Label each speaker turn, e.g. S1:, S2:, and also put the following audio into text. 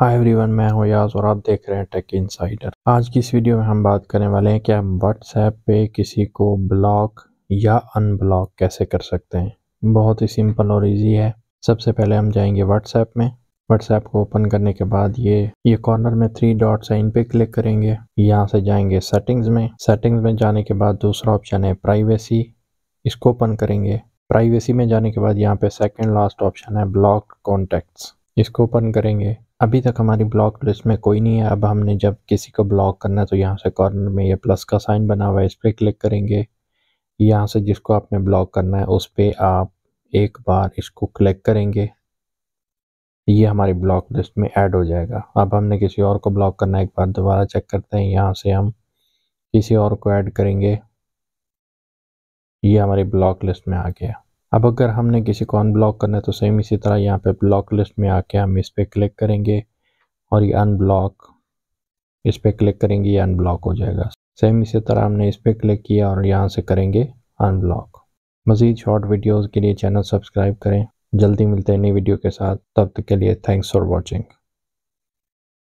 S1: hi everyone मैं हूं याज और आप देख रहे हैं टेक इनसाइडर आज की इस वीडियो में हम बात करने वाले हैं कि हम व्हाट्सएप पे किसी को ब्लॉक या अनब्लॉक कैसे कर सकते हैं बहुत ही सिंपल और इजी है सबसे पहले हम जाएंगे व्हाट्सएप में व्हाट्सएप को ओपन करने के बाद ये ये कॉर्नर में थ्री डॉट्स है इन पे क्लिक करेंगे यहाँ से जाएंगे सेटिंग्स में सेटिंग्स में जाने के बाद दूसरा ऑप्शन है प्राइवेसी इसको ओपन करेंगे प्राइवेसी में जाने के बाद यहाँ पे सेकेंड लास्ट ऑप्शन है ब्लॉक कॉन्टेक्ट्स इसको ओपन करेंगे अभी तक हमारी ब्लॉक लिस्ट में कोई नहीं है अब हमने जब किसी को ब्लॉक करना है तो यहाँ से कॉर्नर में ये प्लस का साइन बना हुआ है इस पर क्लिक करेंगे यहाँ से जिसको आपने ब्लॉक करना है उस पर आप एक बार इसको क्लिक करेंगे ये हमारी ब्लॉक लिस्ट में ऐड हो जाएगा अब हमने किसी और को ब्लॉक करना है एक बार दोबारा चेक करते हैं यहाँ से हम किसी और को ऐड करेंगे ये हमारी ब्लॉक लिस्ट में आ गया अब अगर हमने किसी को अनब्लॉक करना है तो सेम इसी तरह यहाँ पे ब्लॉक लिस्ट में आके हम इस पर क्लिक करेंगे और ये अनब्लॉक इस पर क्लिक करेंगे ये अनब्लॉक हो जाएगा सेम इसी तरह हमने इस पर क्लिक किया और यहाँ से करेंगे अनब्लॉक मज़ीद शॉर्ट वीडियोज़ के लिए चैनल सब्सक्राइब करें जल्दी मिलते हैं नई वीडियो के साथ तब तक के लिए थैंक्स फॉर वॉचिंग